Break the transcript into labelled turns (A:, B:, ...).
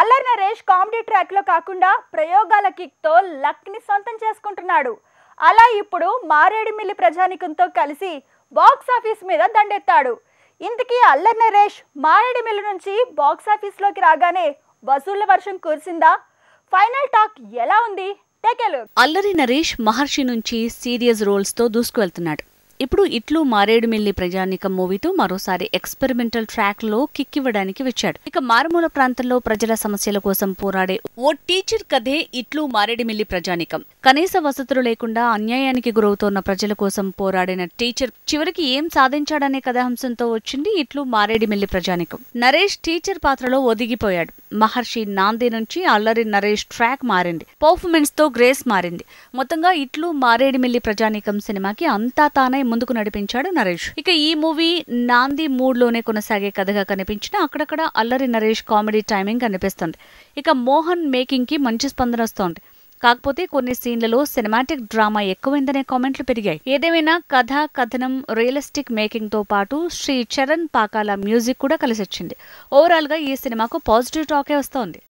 A: అల్లరి నరేష్ కామెడీ ట్రాక్లో కాకుండా ప్రయోగాల కిక్తో లక్ని సొంతం చేసుకుంటున్నాడు అలా ఇప్పుడు మారేడుమిల్లి ప్రజానికంతో కలిసి బాక్స్ ఆఫీస్ మీద దండెత్తాడు ఇంతకీ అల్లరి నరేష్ మారేడుమిల్లి నుంచి బాక్స్ ఆఫీస్లోకి రాగానే వసూళ్ల వర్షం కురిసిందా ఫైనల్ టాక్ ఎలా ఉంది అల్లరి
B: నరేష్ మహర్షి నుంచి సీరియస్ రోల్స్తో దూసుకువెళ్తున్నాడు ఇప్పుడు ఇట్లు మారేడుమిల్లి ప్రజానికం మూవీతో మరోసారి ఎక్స్పెరిమెంటల్ ట్రాక్ లో కిక్కివ్వడానికి వచ్చాడు ఇక మారుమూల ప్రాంతంలో ప్రజల సమస్యల కోసం పోరాడే ఓ టీచర్ కథే ఇట్లు మారేడుమిల్లి ప్రజానికం కనీస వసతులు లేకుండా అన్యాయానికి గురవుతోన్న ప్రజల కోసం పోరాడిన టీచర్ చివరికి ఏం సాధించాడనే కథాంశంతో వచ్చింది ఇట్లు మిల్లి ప్రజానికం నరేష్ టీచర్ పాత్రలో ఒదిగిపోయాడు మహర్షి నాంది నుంచి అల్లరి నరేష్ ట్రాక్ మారింది పర్ఫార్మెన్స్ తో గ్రేస్ మారింది మొత్తంగా ఇట్లు మారేడుమిల్లి ప్రజానికం సినిమాకి అంతా తానే ముందుకు నడిపించాడు నరేష్ ఇక ఈ మూవీ నాంది మూడ్లోనే కొనసాగే కథగా కనిపించిన అక్కడక్కడ అల్లరి నరేష్ కామెడీ టైమింగ్ కనిపిస్తుంది ఇక మోహన్ మేకింగ్కి మంచి స్పందన వస్తోంది కాకపోతే కొన్ని సీన్లలో సినిమాటిక్ డ్రామా ఎక్కువైందనే కామెంట్లు పెరిగాయి ఏదేమైనా కథ కథనం రియలిస్టిక్ మేకింగ్ తో పాటు శ్రీ చరణ్ పాకాల మ్యూజిక్ కూడా కలిసొచ్చింది ఓవరాల్ గా ఈ సినిమాకు పాజిటివ్ టాకే వస్తోంది